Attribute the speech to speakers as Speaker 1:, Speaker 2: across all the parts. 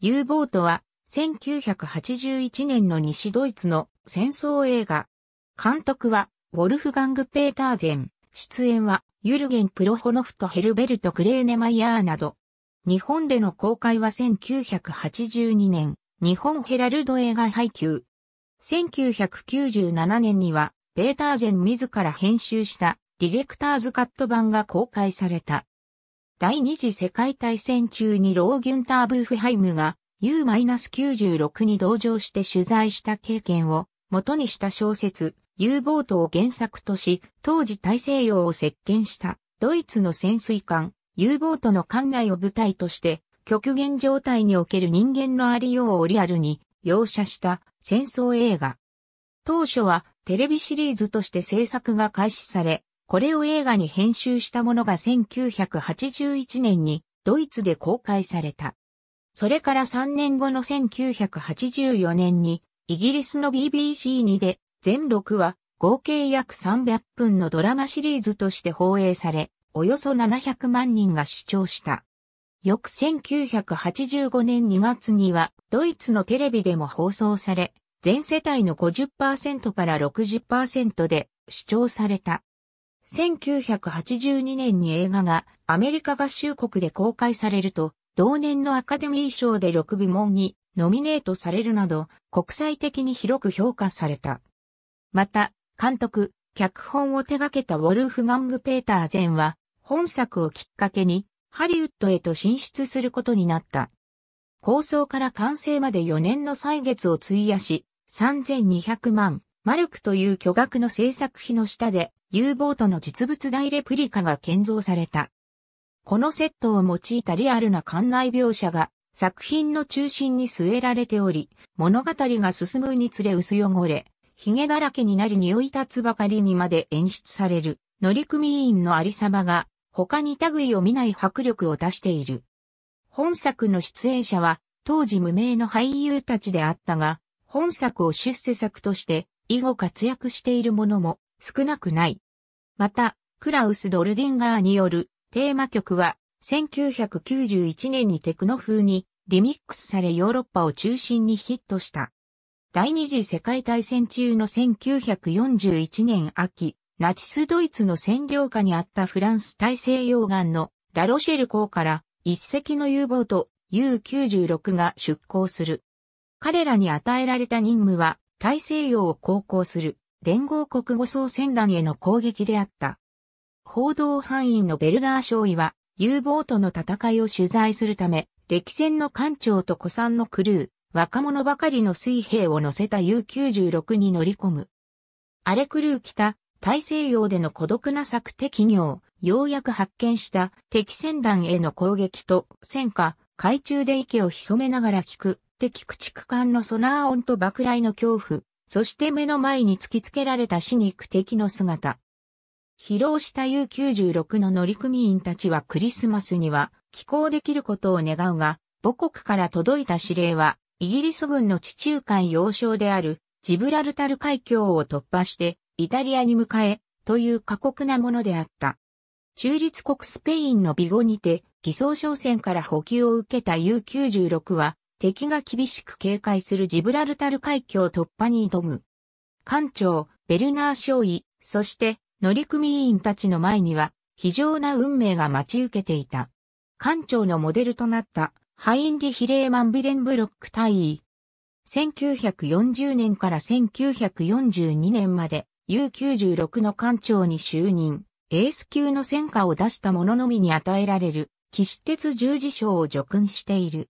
Speaker 1: U ボートは1981年の西ドイツの戦争映画。監督はウォルフガング・ペーターゼン。出演はユルゲン・プロホノフとヘルベルト・クレーネマイヤーなど。日本での公開は1982年、日本ヘラルド映画配給。1997年には、ペーターゼン自ら編集したディレクターズカット版が公開された。第二次世界大戦中にローギュンター・ブーフハイムが U-96 に同乗して取材した経験を元にした小説 U ボートを原作とし、当時大西洋を席巻したドイツの潜水艦 U ボートの艦内を舞台として極限状態における人間のありようをリアルに描写した戦争映画。当初はテレビシリーズとして制作が開始され、これを映画に編集したものが1981年にドイツで公開された。それから3年後の1984年にイギリスの b b c にで全6話合計約300分のドラマシリーズとして放映され、およそ700万人が視聴した。翌1985年2月にはドイツのテレビでも放送され、全世帯の50%から60%で視聴された。1982年に映画がアメリカ合衆国で公開されると、同年のアカデミー賞で6部門にノミネートされるなど、国際的に広く評価された。また、監督、脚本を手掛けたウォルフガング・ペーター・ゼンは、本作をきっかけに、ハリウッドへと進出することになった。構想から完成まで4年の歳月を費やし、3200万マルクという巨額の制作費の下で U ボートの実物大レプリカが建造された。このセットを用いたリアルな館内描写が作品の中心に据えられており、物語が進むにつれ薄汚れ、髭だらけになり匂い立つばかりにまで演出される、乗組員のありさまが、他に類を見ない迫力を出している。本作の出演者は、当時無名の俳優たちであったが、本作を出世作として、以後活躍しているものも少なくない。また、クラウス・ドルディンガーによるテーマ曲は1991年にテクノ風にリミックスされヨーロッパを中心にヒットした。第二次世界大戦中の1941年秋、ナチスドイツの占領下にあったフランス大西洋岸のラロシェル港から一隻の U ボート U96 が出港する。彼らに与えられた任務は大西洋を航行する連合国護送船団への攻撃であった。報道範囲のベルダー将尉は U ボートの戦いを取材するため、歴戦の艦長と古参のクルー、若者ばかりの水兵を乗せた U96 に乗り込む。荒れルー北、大西洋での孤独な策敵業、ようやく発見した敵船団への攻撃と戦火、海中で息を潜めながら聞く敵駆逐艦のソナー音と爆雷の恐怖、そして目の前に突きつけられた死肉敵の姿。疲労した U96 の乗組員たちはクリスマスには寄港できることを願うが、母国から届いた指令は、イギリス軍の地中海要衝であるジブラルタル海峡を突破してイタリアに迎えという過酷なものであった。中立国スペインのビゴにて偽装商船から補給を受けた U96 は敵が厳しく警戒するジブラルタル海峡突破に挑む。艦長、ベルナー少尉、そして乗組員たちの前には、非常な運命が待ち受けていた。艦長のモデルとなった、ハインリヒ・レーマン・ビレンブロック大尉。1940年から1942年まで U96 の艦長に就任、エース級の戦果を出した者のみに与えられる、騎士鉄十字章を叙勲している。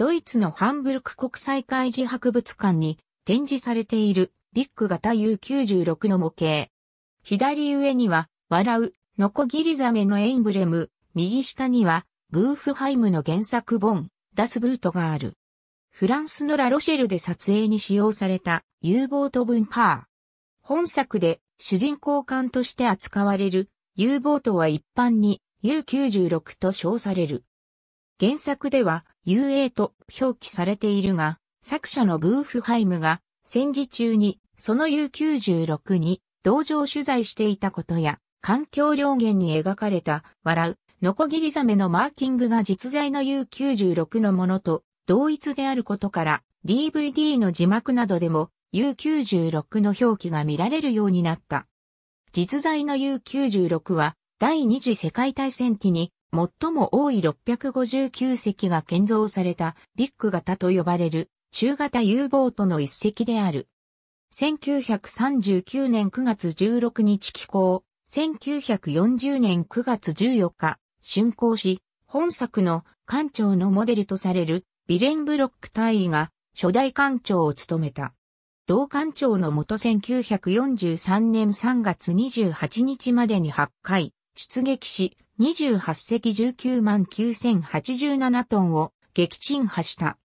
Speaker 1: ドイツのハンブルク国際会議博物館に展示されているビッグ型 U96 の模型。左上には、笑う、ノコギリザメのエンブレム、右下には、グーフハイムの原作本、ダスブートがある。フランスのラロシェルで撮影に使用された U ボート文化。ー。本作で主人公艦として扱われる U ボートは一般に U96 と称される。原作では UA と表記されているが、作者のブーフハイムが戦時中にその U96 に同情取材していたことや、環境良言に描かれた笑う、ノコギリザメのマーキングが実在の U96 のものと同一であることから、DVD の字幕などでも U96 の表記が見られるようになった。実在の U96 は第二次世界大戦期に最も多い659隻が建造されたビッグ型と呼ばれる中型 U ボートの一隻である。1939年9月16日寄港、1940年9月14日、竣工し、本作の艦長のモデルとされるビレンブロック大員が初代艦長を務めた。同艦長の元1943年3月28日までに8回出撃し、28隻19万9087トンを撃沈破した。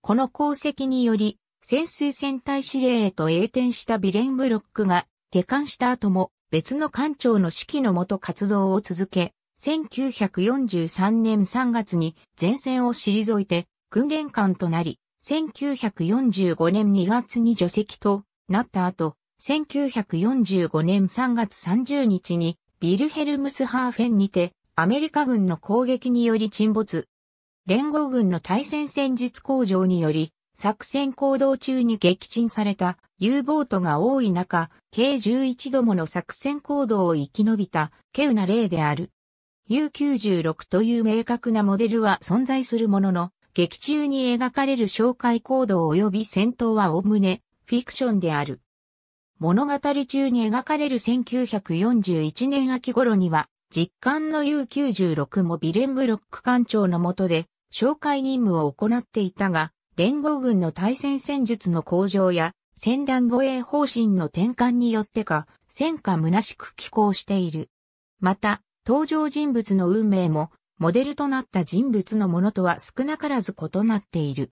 Speaker 1: この功績により、潜水船隊司令へと栄転したビレンブロックが、下艦した後も別の艦長の指揮のもと活動を続け、1943年3月に前線を退いて訓練艦となり、1945年2月に除籍となった後、1945年3月30日にビルヘルムスハーフェンにて、アメリカ軍の攻撃により沈没。連合軍の対戦戦術工場により、作戦行動中に撃沈された U ボートが多い中、計11度もの作戦行動を生き延びた、稀有な例である。U96 という明確なモデルは存在するものの、劇中に描かれる紹介行動及び戦闘はおおむね、フィクションである。物語中に描かれる1941年秋頃には、実感の U96 もビレンブロック艦長の下で、紹介任務を行っていたが、連合軍の対戦戦術の向上や、戦団護衛方針の転換によってか、戦果虚しく寄稿している。また、登場人物の運命も、モデルとなった人物のものとは少なからず異なっている。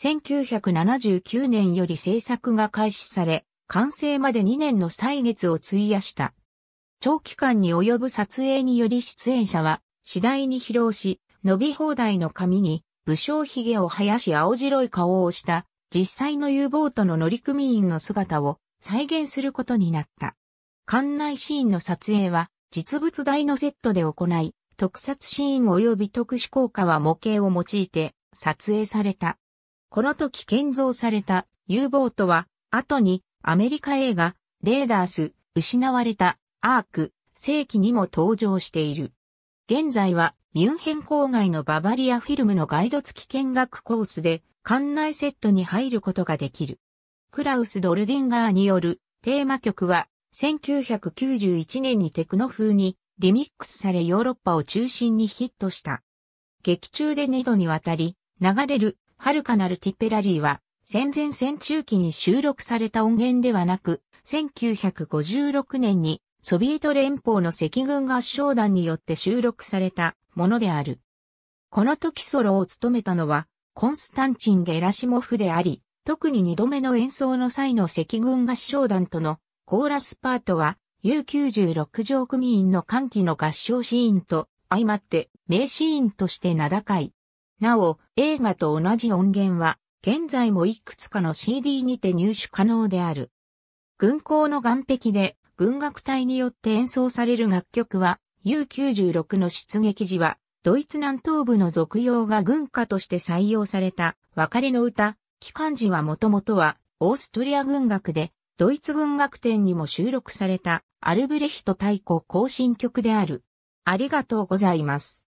Speaker 1: 1979年より制作が開始され、完成まで2年の歳月を費やした。長期間に及ぶ撮影により出演者は次第に疲労し、伸び放題の髪に武将髭を生やし青白い顔をした実際の U ボートの乗組員の姿を再現することになった。館内シーンの撮影は実物大のセットで行い、特撮シーン及び特殊効果は模型を用いて撮影された。この時建造された U ボートは後にアメリカ映画、レーダース、失われた、アーク、世紀にも登場している。現在は、ミュンヘン郊外のババリアフィルムのガイド付き見学コースで、館内セットに入ることができる。クラウス・ドルディンガーによるテーマ曲は、1991年にテクノ風にリミックスされヨーロッパを中心にヒットした。劇中で2度にわたり流れる遥かなるティッペラリーは戦前戦中期に収録された音源ではなく、1956年にソビエト連邦の赤軍合唱団によって収録されたものである。この時ソロを務めたのは、コンスタンチン・ゲラシモフであり、特に二度目の演奏の際の赤軍合唱団とのコーラスパートは U96 条組員の歓喜の合唱シーンと相まって名シーンとして名高い。なお、映画と同じ音源は現在もいくつかの CD にて入手可能である。軍港の岸壁で軍楽隊によって演奏される楽曲は U96 の出撃時はドイツ南東部の俗用が軍歌として採用された別れの歌、機関時はもともとはオーストリア軍楽でドイツ軍楽展にも収録されたアルブレヒト太鼓行進曲である。ありがとうございます。